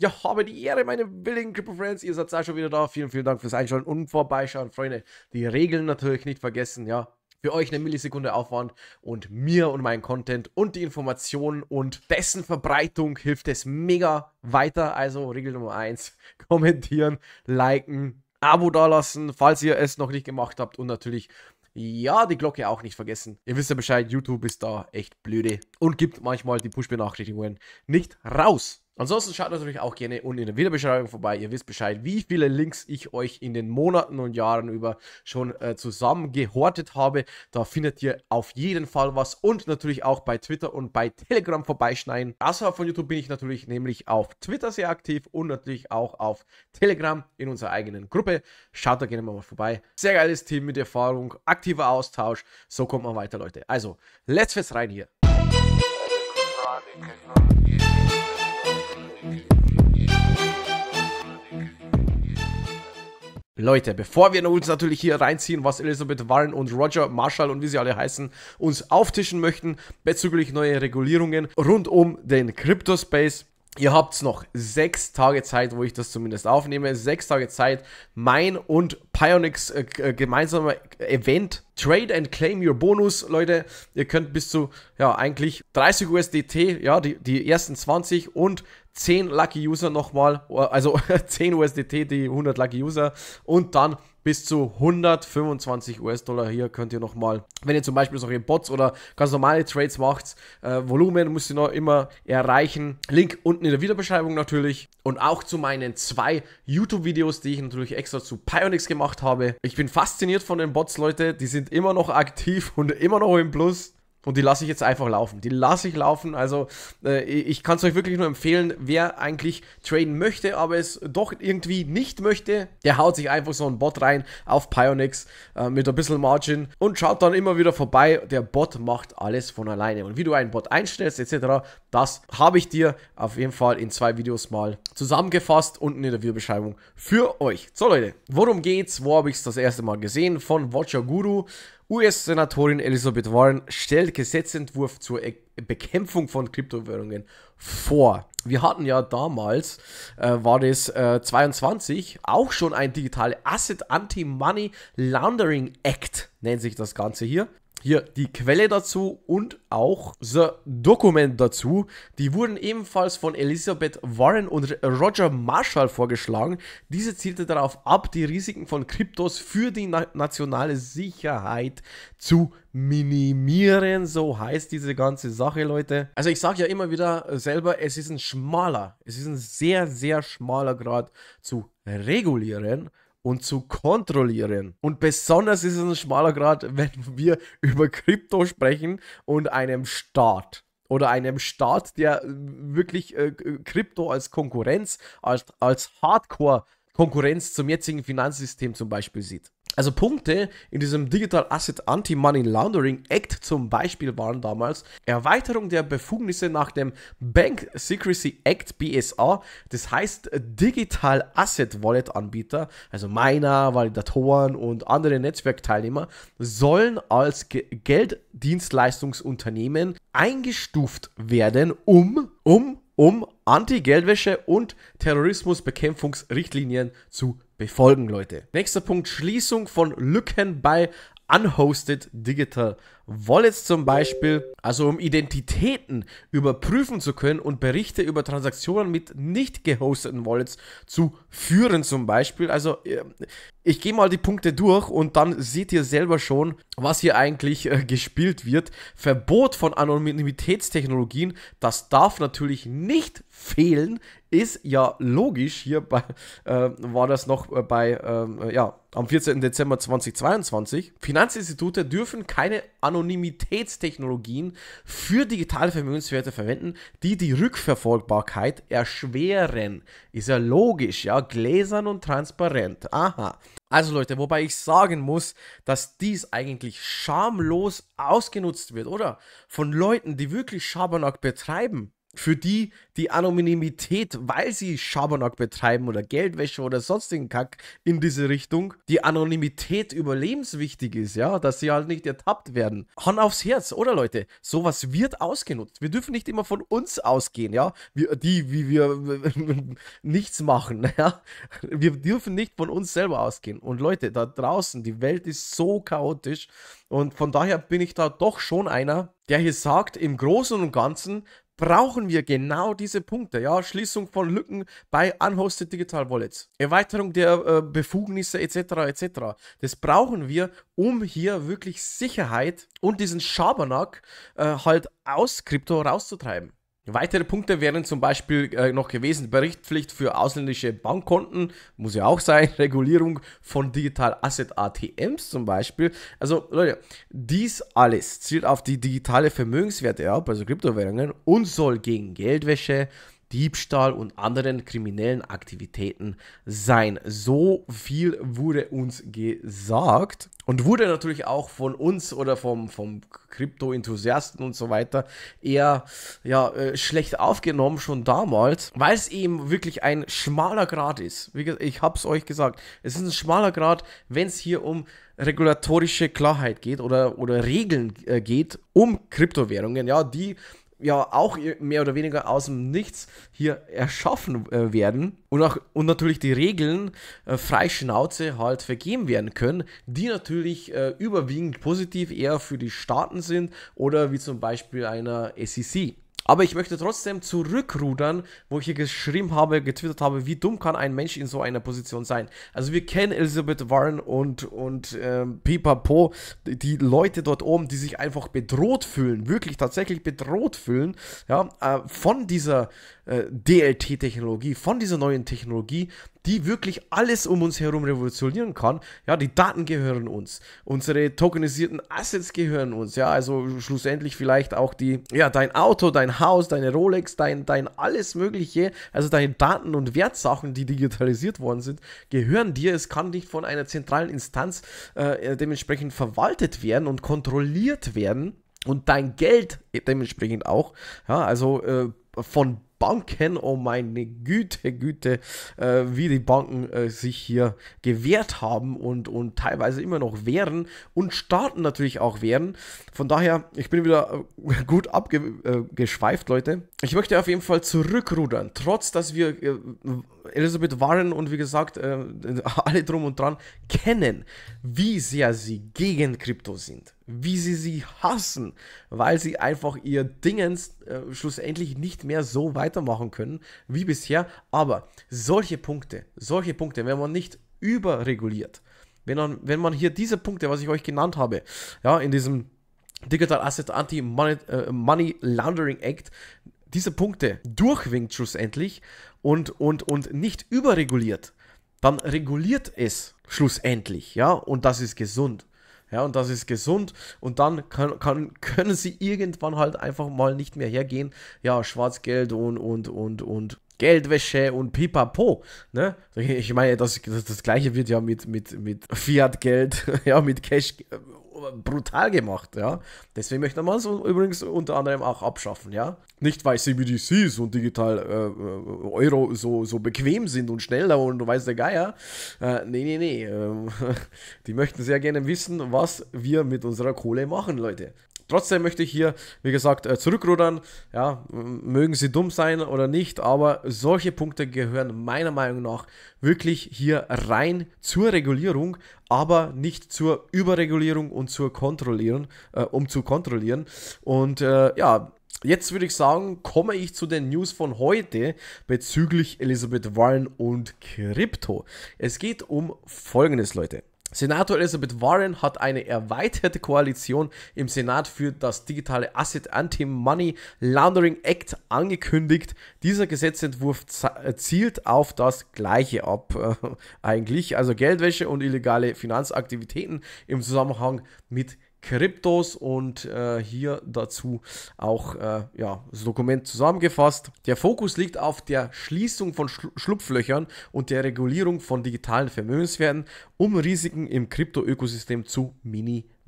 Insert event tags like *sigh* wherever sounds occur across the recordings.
Ja, habe die Ehre, meine willigen Crypto-Friends. Ihr seid auch schon wieder da. Vielen, vielen Dank fürs Einschalten und Vorbeischauen, Freunde. Die Regeln natürlich nicht vergessen, ja. Für euch eine Millisekunde Aufwand und mir und meinen Content und die Informationen und dessen Verbreitung hilft es mega weiter. Also Regel Nummer 1, *laughs* kommentieren, liken, Abo dalassen, falls ihr es noch nicht gemacht habt und natürlich ja, die Glocke auch nicht vergessen. Ihr wisst ja Bescheid, YouTube ist da echt blöde und gibt manchmal die Push-Benachrichtigungen nicht raus. Ansonsten schaut natürlich auch gerne unten in der Videobeschreibung vorbei. Ihr wisst Bescheid, wie viele Links ich euch in den Monaten und Jahren über schon äh, zusammengehortet habe. Da findet ihr auf jeden Fall was und natürlich auch bei Twitter und bei Telegram vorbeischneiden. Außerhalb von YouTube bin ich natürlich nämlich auf Twitter sehr aktiv und natürlich auch auf Telegram in unserer eigenen Gruppe. Schaut da gerne mal vorbei. Sehr geiles Team mit Erfahrung, aktiver Austausch. So kommt man weiter, Leute. Also, let's fet's rein hier. Leute, bevor wir uns natürlich hier reinziehen, was Elizabeth Warren und Roger Marshall und wie sie alle heißen, uns auftischen möchten bezüglich neuer Regulierungen rund um den Crypto-Space. Ihr habt noch sechs Tage Zeit, wo ich das zumindest aufnehme. Sechs Tage Zeit, mein und Pionix äh, äh, gemeinsamer Event Trade and Claim Your Bonus, Leute. Ihr könnt bis zu, ja, eigentlich 30 USDT, ja, die, die ersten 20 und 10 Lucky User nochmal, also 10 *laughs* USDT, die 100 Lucky User und dann bis zu 125 US-Dollar. Hier könnt ihr nochmal, wenn ihr zum Beispiel solche Bots oder ganz normale Trades macht, äh, Volumen müsst ihr noch immer erreichen. Link unten in der Videobeschreibung natürlich. Und auch zu meinen zwei YouTube-Videos, die ich natürlich extra zu Pionix gemacht habe. Ich bin fasziniert von den Bots, Leute. Die sind immer noch aktiv *laughs* und immer noch im Plus. Und die lasse ich jetzt einfach laufen. Die lasse ich laufen. Also äh, ich kann es euch wirklich nur empfehlen, wer eigentlich traden möchte, aber es doch irgendwie nicht möchte, der haut sich einfach so einen Bot rein auf Pionix äh, mit ein bisschen Margin und schaut dann immer wieder vorbei. Der Bot macht alles von alleine. Und wie du einen Bot einstellst etc., das habe ich dir auf jeden Fall in zwei Videos mal zusammengefasst unten in der Videobeschreibung für euch. So Leute, worum geht's? Wo habe ich es das erste Mal gesehen? Von Watcher Guru. US-Senatorin Elizabeth Warren stellt Gesetzentwurf zur e- Bekämpfung von Kryptowährungen vor. Wir hatten ja damals, äh, war das äh, 22, auch schon ein digitale Asset Anti-Money Laundering Act, nennt sich das Ganze hier hier die Quelle dazu und auch The Document dazu. Die wurden ebenfalls von Elizabeth Warren und Roger Marshall vorgeschlagen. Diese zielte darauf ab, die Risiken von Kryptos für die na nationale Sicherheit zu minimieren, so heißt diese ganze Sache, Leute. Also ich sage ja immer wieder äh, selber, es ist ein schmaler, es ist ein sehr, sehr schmaler Grad zu regulieren, und zu kontrollieren. Und besonders ist es ein schmaler Grad, *laughs* wenn wir über Krypto sprechen und einem Staat oder einem Staat, der äh, wirklich äh, Krypto als Konkurrenz, als, als Hardcore Konkurrenz zum jetzigen Finanzsystem zum Beispiel sieht. Also Punkte in diesem Digital Asset Anti-Money Laundering Act zum Beispiel waren damals Erweiterung der Befugnisse nach dem Bank Secrecy Act BSA, das heißt Digital Asset Wallet Anbieter, also Miner, Validatoren und andere Netzwerkteilnehmer sollen als Ge Gelddienstleistungsunternehmen eingestuft werden, um um um Anti-Geldwäsche und Terrorismusbekämpfungsrichtlinien zu befolgen, Leute. Nächster Punkt, Schließung von Lücken bei Unhosted Digital Wallets zum Beispiel, also um Identitäten überprüfen zu können und Berichte über Transaktionen mit nicht gehosteten Wallets zu führen zum Beispiel. Also äh, ich gehe mal die Punkte durch und dann seht ihr selber schon, was hier eigentlich äh, gespielt wird. Verbot von Anonymitätstechnologien, das darf natürlich nicht fehlen, ist ja logisch. Hier bei, äh, war das noch äh, bei, äh, ja, am 14. Dezember 2022. Finanzinstitute dürfen keine Anonymitätstechnologien Anonymitätstechnologien für digitale Vermögenswerte verwenden, die die Rückverfolgbarkeit erschweren. Ist ja logisch, ja, gläsern und transparent. Aha. Also Leute, wobei ich sagen muss, dass dies eigentlich schamlos ausgenutzt wird, oder? Von Leuten, die wirklich Schabernack betreiben für die die Anonymität, weil sie Schabernack betreiben oder Geldwäsche oder sonstigen Kack in diese Richtung, die Anonymität überlebenswichtig ist, ja, dass sie halt nicht ertappt werden. Hand aufs Herz, oder Leute? Sowas wird ausgenutzt. Wir dürfen nicht immer von uns ausgehen, ja, wir, die, wie wir *laughs* nichts machen, *laughs* ja. Wir dürfen nicht von uns selber ausgehen. Und Leute, da draußen, die Welt ist so chaotisch und von daher bin ich da doch schon einer, der hier sagt, im Großen und Ganzen brauchen wir genau diese Punkte. Ja, Schließung von Lücken bei unhosted Digital Wallets, Erweiterung der äh, Befugnisse etc. etc. Das brauchen wir, um hier wirklich Sicherheit und diesen Schabernack äh, halt aus Krypto rauszutreiben. Weitere Punkte wären zum Beispiel äh, noch gewesen Berichtpflicht für ausländische Bankkonten, muss ja auch sein, *laughs* Regulierung von Digital Asset ATMs zum Beispiel. Also Leute, dies alles zielt auf die digitale Vermögenswerte ab, also Kryptowährungen, und soll gegen Geldwäsche, Diebstahl und anderen kriminellen Aktivitäten sein. So viel wurde uns gesagt und wurde natürlich auch von uns oder vom, vom Krypto-Enthusiasten und so weiter eher ja, äh, schlecht aufgenommen schon damals, weil es eben wirklich ein schmaler Grad ist. Wie Gesagt, ich habe es euch gesagt, es ist ein schmaler Grad, wenn es hier um regulatorische Klarheit geht oder, oder Regeln äh, geht um Kryptowährungen, ja, die ja auch mehr oder weniger aus dem Nichts hier erschaffen äh, werden und auch und natürlich die Regeln äh, frei Schnauze halt vergeben werden können, die natürlich äh, überwiegend positiv eher für die Staaten sind oder wie zum Beispiel einer SEC. Aber ich möchte trotzdem zurückrudern, wo ich hier geschrieben habe, getwittert habe, wie dumm kann ein Mensch in so einer Position sein. Also wir kennen Elizabeth Warren und, und ähm, Pipapo, die Leute dort oben, die sich einfach bedroht fühlen, wirklich tatsächlich bedroht fühlen, ja, äh, von dieser äh, DLT-Technologie, von dieser neuen Technologie, die wirklich alles um uns herum revolutionieren kann. Ja, die Daten gehören uns. Unsere tokenisierten Assets gehören uns. Ja, also schlussendlich vielleicht auch die, ja, dein Auto, dein Haus, deine Rolex, dein, dein alles Mögliche, also deine Daten und Wertsachen, die digitalisiert worden sind, gehören dir. Es kann nicht von einer zentralen Instanz äh, äh dementsprechend verwaltet werden und kontrolliert werden und dein Geld äh, dementsprechend auch. Ja, also äh, von Banken, oh meine Güte, Güte, äh, wie die Banken äh, sich hier gewehrt haben und, und teilweise immer noch wehren und Staaten natürlich auch wehren. Von daher, ich bin wieder äh, gut abgeschweift, äh, Leute. Ich möchte auf jeden Fall zurückrudern, trotz dass wir äh, Elizabeth Warren und wie gesagt, äh, *laughs* alle drum und dran kennen, wie sehr sie gegen Krypto sind, wie sie sie hassen, weil sie einfach ihr Dingens äh, schlussendlich nicht mehr so weitermachen können wie bisher. Aber solche Punkte, solche Punkte, wenn man nicht überreguliert, wenn man, wenn man hier diese Punkte, was ich euch genannt habe, ja, in diesem Digital Asset Anti-Money äh, Money Laundering Act diese Punkte durchwinkt schlussendlich und, und, und nicht überreguliert, dann reguliert es schlussendlich, ja, und das ist gesund. Ja, und das ist gesund. Und dann kann, kann, *laughs* können sie irgendwann halt einfach mal nicht mehr hergehen. Ja, Schwarzgeld und, und, und, und Geldwäsche und pipapo. Ne? Ich meine, das, das, das Gleiche wird ja mit, mit, mit Fiat-Geld, *laughs* ja, mit Cash brutal gemacht, ja. Deswegen möchte man es übrigens unter anderem auch abschaffen, ja. Nicht, weil CBDCs und digital äh, äh, Euro so, so bequem sind und schneller und weiß der Geier. Äh, nee, nee, nee. Ähm, *laughs* die möchten sehr gerne wissen, was wir mit unserer Kohle machen, Leute. Trotzdem möchte ich hier, wie gesagt, äh, zurückrudern. Ja, mögen sie dumm sein oder nicht, aber solche Punkte gehören meiner Meinung nach wirklich hier rein zur Regulierung, aber nicht zur Überregulierung und zur Kontrollieren, äh, um zu kontrollieren. Und äh, ja, Jetzt würde ich sagen, komme ich zu den News von heute bezüglich Elisabeth Warren und Krypto. Es geht um Folgendes, Leute. Senator Elizabeth Warren hat eine erweiterte Koalition im Senat für das digitale Asset Anti-Money Laundering Act angekündigt. Dieser Gesetzentwurf äh, zielt auf das Gleiche ab, äh, eigentlich, also Geldwäsche und illegale Finanzaktivitäten im Zusammenhang mit Kryptos und äh, hier dazu auch äh, ja, das Dokument zusammengefasst. Der Fokus liegt auf der Schließung von Schlupflöchern und der Regulierung von digitalen Vermögenswerten, um Risiken im Krypto-Ökosystem zu minimieren.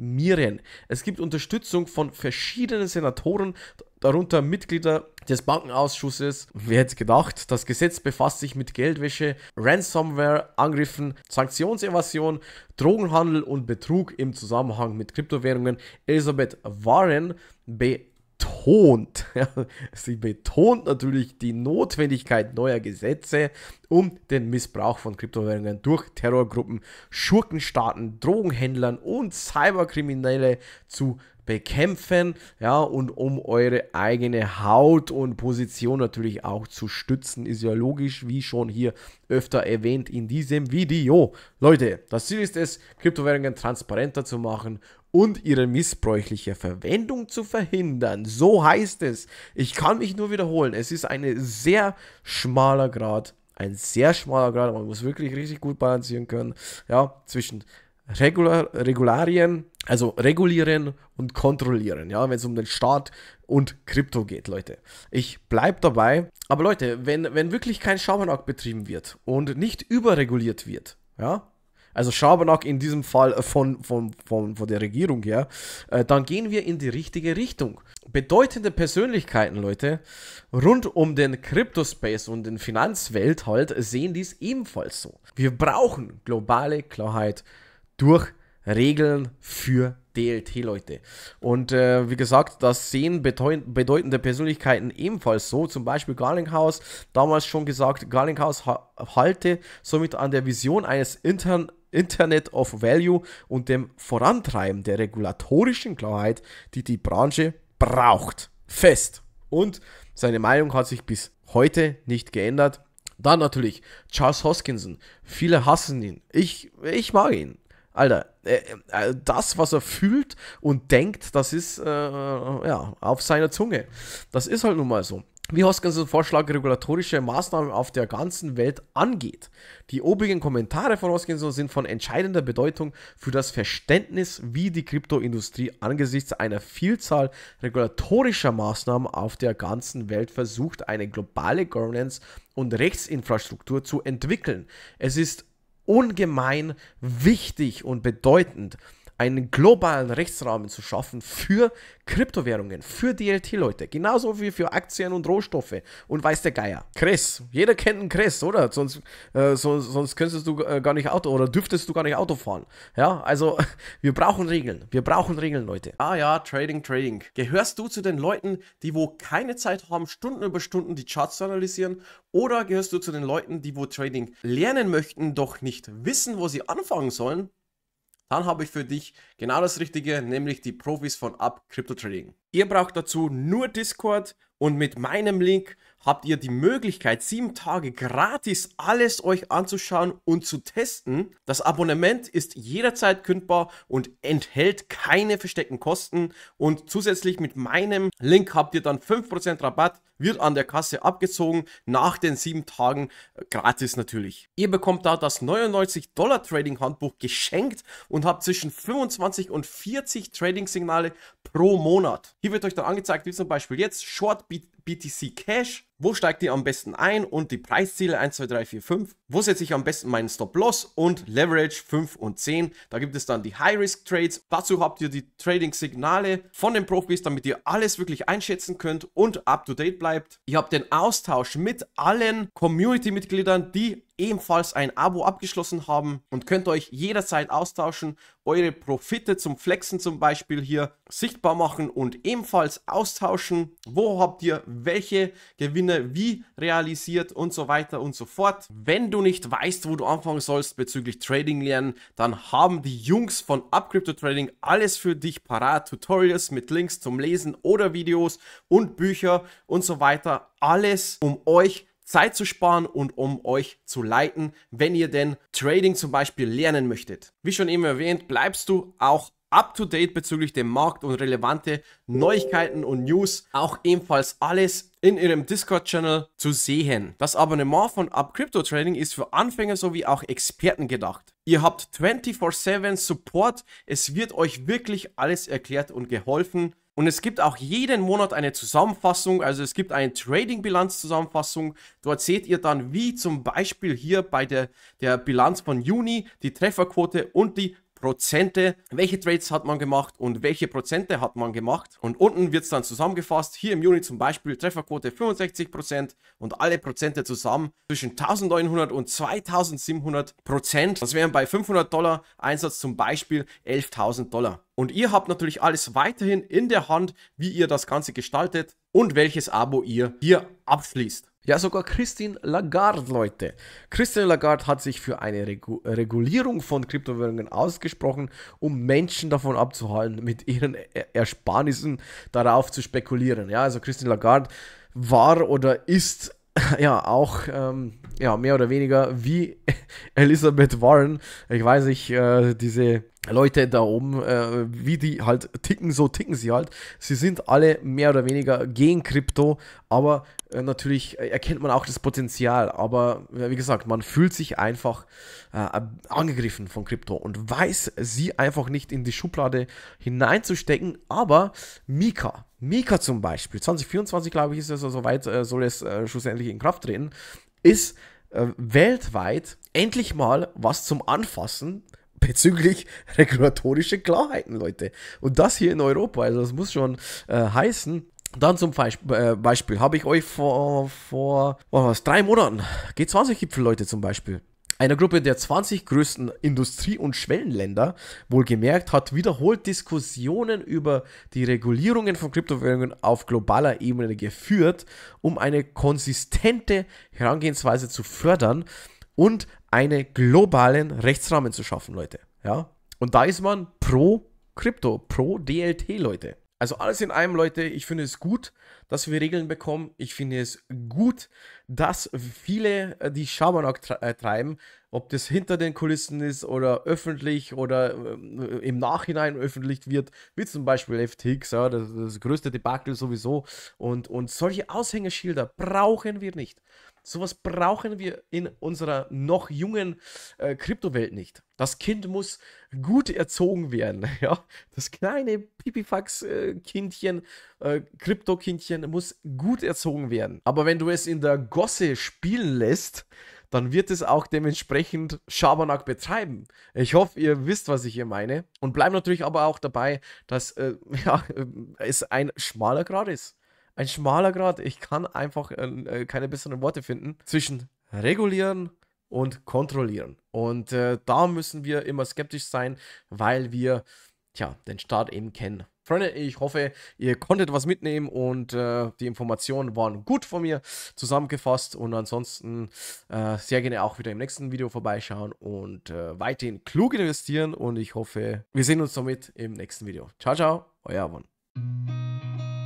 Miren. Es gibt Unterstützung von verschiedenen Senatoren, darunter Mitglieder des Bankenausschusses. Wer hätte gedacht, das Gesetz befasst sich mit Geldwäsche, Ransomware, Angriffen, Sanktionsevasion, Drogenhandel und Betrug im Zusammenhang mit Kryptowährungen. Elisabeth Warren be betont, *laughs* ja, sie betont natürlich die Notwendigkeit neuer Gesetze, um den Missbrauch von Kryptowährungen durch Terrorgruppen, Schurkenstaaten, Drogenhändlern und Cyberkriminelle zu bekämpfen, ja, und um eure eigene Haut und Position natürlich auch zu stützen, ist ja logisch, wie schon hier öfter erwähnt in diesem Video. Leute, das Ziel ist es, Kryptowährungen transparenter zu machen und ihre missbräuchliche Verwendung zu verhindern. So heißt es. Ich kann mich nur wiederholen, es ist ein sehr schmaler Grad, ein sehr schmaler Grad, man muss wirklich richtig gut balancieren können, ja, zwischen Regular, Regularien, also regulieren und kontrollieren, ja, wenn es um den Staat und Krypto geht, Leute. Ich bleib dabei. Aber Leute, wenn, wenn wirklich kein Schabernack betrieben wird und nicht überreguliert wird, ja, also Schabernack in diesem Fall von, von, von, von der Regierung her, äh, dann gehen wir in die richtige Richtung. Bedeutende Persönlichkeiten, Leute, rund um den Kryptospace und den Finanzwelt halt, sehen dies ebenfalls so. Wir brauchen globale Klarheit durch Regeln für DLT-Leute. Und äh, wie gesagt, das sehen bedeutende Persönlichkeiten ebenfalls so. Zum Beispiel Garlinghaus, damals schon gesagt, Garlinghaus ha halte somit an der Vision eines intern Internet of Value und dem Vorantreiben der regulatorischen Klarheit, die die Branche braucht. Fest. Und seine Meinung hat sich bis heute nicht geändert. Dann natürlich Charles Hoskinson. Viele hassen ihn. Ich, ich mag ihn. Alter, äh, äh, das, was er fühlt und denkt, das ist äh, ja, auf seiner Zunge. Das ist halt nun mal so. Wie Hoskins Vorschlag regulatorische Maßnahmen auf der ganzen Welt angeht. Die obigen Kommentare von Hoskinson sind von entscheidender Bedeutung für das Verständnis, wie die Kryptoindustrie angesichts einer Vielzahl regulatorischer Maßnahmen auf der ganzen Welt versucht, eine globale Governance und Rechtsinfrastruktur zu entwickeln. Es ist ungemein wichtig und bedeutend einen globalen Rechtsrahmen zu schaffen für Kryptowährungen, für DLT-Leute, genauso wie für Aktien und Rohstoffe und weiß der Geier. Chris, jeder kennt einen Chris, oder? Sonst, äh, so, sonst könntest du äh, gar nicht Auto oder dürftest du gar nicht Auto fahren. Ja, also *laughs* wir brauchen Regeln, wir brauchen Regeln, Leute. Ah ja, Trading, Trading. Gehörst du zu den Leuten, die wo keine Zeit haben, Stunden über Stunden die Charts zu analysieren? Oder gehörst du zu den Leuten, die wo Trading lernen möchten, doch nicht wissen, wo sie anfangen sollen? dann habe ich für dich genau das Richtige, nämlich die Profis von Up Crypto Trading. Ihr braucht dazu nur Discord und mit meinem Link habt ihr die Möglichkeit, sieben Tage gratis alles euch anzuschauen und zu testen. Das Abonnement ist jederzeit kündbar und enthält keine versteckten Kosten. Und zusätzlich mit meinem Link habt ihr dann 5% Rabatt, wird an der Kasse abgezogen, nach den sieben Tagen äh, gratis natürlich. Ihr bekommt da das 99 Dollar Trading Handbuch geschenkt und habt zwischen 25 und 40 Trading Signale pro Monat. Hier wird euch dann angezeigt, wie zum Beispiel jetzt Short BTC Cash, wo steigt ihr am besten ein und die Preisziele 1, 2, 3, 4, 5. Wo setze ich am besten meinen Stop-Loss und Leverage 5 und 10. Da gibt es dann die High-Risk-Trades. Dazu habt ihr die Trading-Signale von den Profis, damit ihr alles wirklich einschätzen könnt und up-to-date bleibt. Ihr habt den Austausch mit allen Community-Mitgliedern, die ebenfalls ein Abo abgeschlossen haben und könnt euch jederzeit austauschen, eure Profite zum Flexen zum Beispiel hier sichtbar machen und ebenfalls austauschen, wo habt ihr welche Gewinne wie realisiert und so weiter und so fort. Wenn du nicht weißt, wo du anfangen sollst bezüglich Trading lernen, dann haben die Jungs von UpCrypto Trading alles für dich parat, Tutorials mit Links zum Lesen oder Videos und Bücher und so weiter, alles um euch zu Zeit zu sparen und um euch zu leiten, wenn ihr denn Trading zum Beispiel lernen möchtet. Wie schon eben erwähnt, bleibst du auch up to date bezüglich dem Markt und relevante Neuigkeiten und News. Auch ebenfalls alles in ihrem Discord-Channel zu sehen. Das Abonnement von Up Crypto Trading ist für Anfänger sowie auch Experten gedacht. Ihr habt 24-7 Support. Es wird euch wirklich alles erklärt und geholfen. Und es gibt auch jeden Monat eine Zusammenfassung, also es gibt eine Trading-Bilanz-Zusammenfassung. Dort seht ihr dann, wie zum Beispiel hier bei der, der Bilanz von Juni, die Trefferquote und die Prozente, welche Trades hat man gemacht und welche Prozente hat man gemacht. Und unten wird es dann zusammengefasst. Hier im Juni zum Beispiel Trefferquote 65% Prozent und alle Prozente zusammen zwischen 1900 und 2700 Prozent. Das wären bei 500 Dollar Einsatz zum Beispiel 11.000 Dollar. Und ihr habt natürlich alles weiterhin in der Hand, wie ihr das Ganze gestaltet und welches Abo ihr hier abschließt. Ja, sogar Christine Lagarde, Leute. Christine Lagarde hat sich für eine Regu Regulierung von Kryptowährungen ausgesprochen, um Menschen davon abzuhalten, mit ihren er e-, Ersparnissen darauf zu spekulieren. Ja, also Christine Lagarde war oder ist *laughs* ja, auch ähm, ja, mehr oder weniger wie *laughs* Elizabeth Warren. Ich weiß nicht, äh, diese Leute da oben, äh, wie die halt ticken, so ticken sie halt. Sie sind alle mehr oder weniger gegen Krypto, aber äh, natürlich erkennt man auch das Potenzial. Aber äh, wie gesagt, man fühlt sich einfach äh, angegriffen von Krypto und weiß sie einfach nicht in die Schublade hineinzustecken. Aber Mika, Mika zum Beispiel, 2024 glaube ich ist es, also soweit äh, soll es äh, schlussendlich in Kraft treten, ist weltweit endlich mal was zum Anfassen bezüglich *laughs* regulatorische Klarheiten, Leute. Und das hier in Europa, also das muss schon äh, heißen. Dann zum äh, Beispiel habe ich euch vor, vor oh, was, drei Monaten G20-Gipfel, Leute, zum Beispiel einer Gruppe der 20 größten Industrie- und Schwellenländer wohlgemerkt, hat wiederholt Diskussionen über die Regulierungen von Kryptowährungen auf globaler Ebene geführt, um eine konsistente Herangehensweise zu fördern, und einen globalen Rechtsrahmen zu schaffen, Leute. Ja? Und da ist man pro Krypto, pro DLT, Leute. Also alles in allem, Leute, ich finde es gut, dass wir Regeln bekommen. Ich finde es gut, dass viele, äh, die Schabernack äh, treiben, ob das hinter den Kulissen ist oder öffentlich oder äh, im Nachhinein öffentlich wird, wie zum Beispiel FTX, ja, das, das größte Debakel sowieso. Und, und solche Aushängeschilder brauchen wir nicht. Sowas brauchen wir in unserer noch jungen äh, Kryptowelt nicht. Das Kind muss gut erzogen werden. *laughs* Ja? Das kleine Pipifax-Kindchen, äh, äh, Krypto-Kindchen muss gut erzogen werden. Aber wenn du es in der Gosse spielen lässt, dann wird es auch dementsprechend Schabernack betreiben. Ich hoffe, ihr wisst, was ich hier meine. Und bleibt natürlich aber auch dabei, dass äh, *laughs* ja, es ein schmaler Grad ist ein schmaler Grad. Ich kann einfach äh, äh, keine besseren Worte finden zwischen regulieren und kontrollieren. Und äh, da müssen wir immer skeptisch sein, weil wir tja, den Staat eben kennen. Freunde, ich hoffe, ihr konntet was mitnehmen und äh, die Informationen waren gut von mir zusammengefasst. Und ansonsten äh, sehr gerne auch wieder im nächsten Video vorbeischauen und äh, weiterhin klug investieren. Und ich hoffe, wir sehen uns somit im nächsten Video. Ciao, ciao, euer Avon.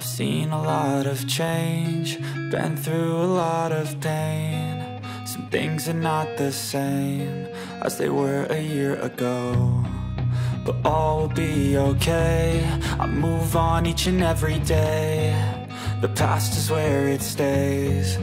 I've seen a lot of change, been through a lot of pain Some things are not the same as they were a year ago But all will be okay, I move on each and every day The past is where it stays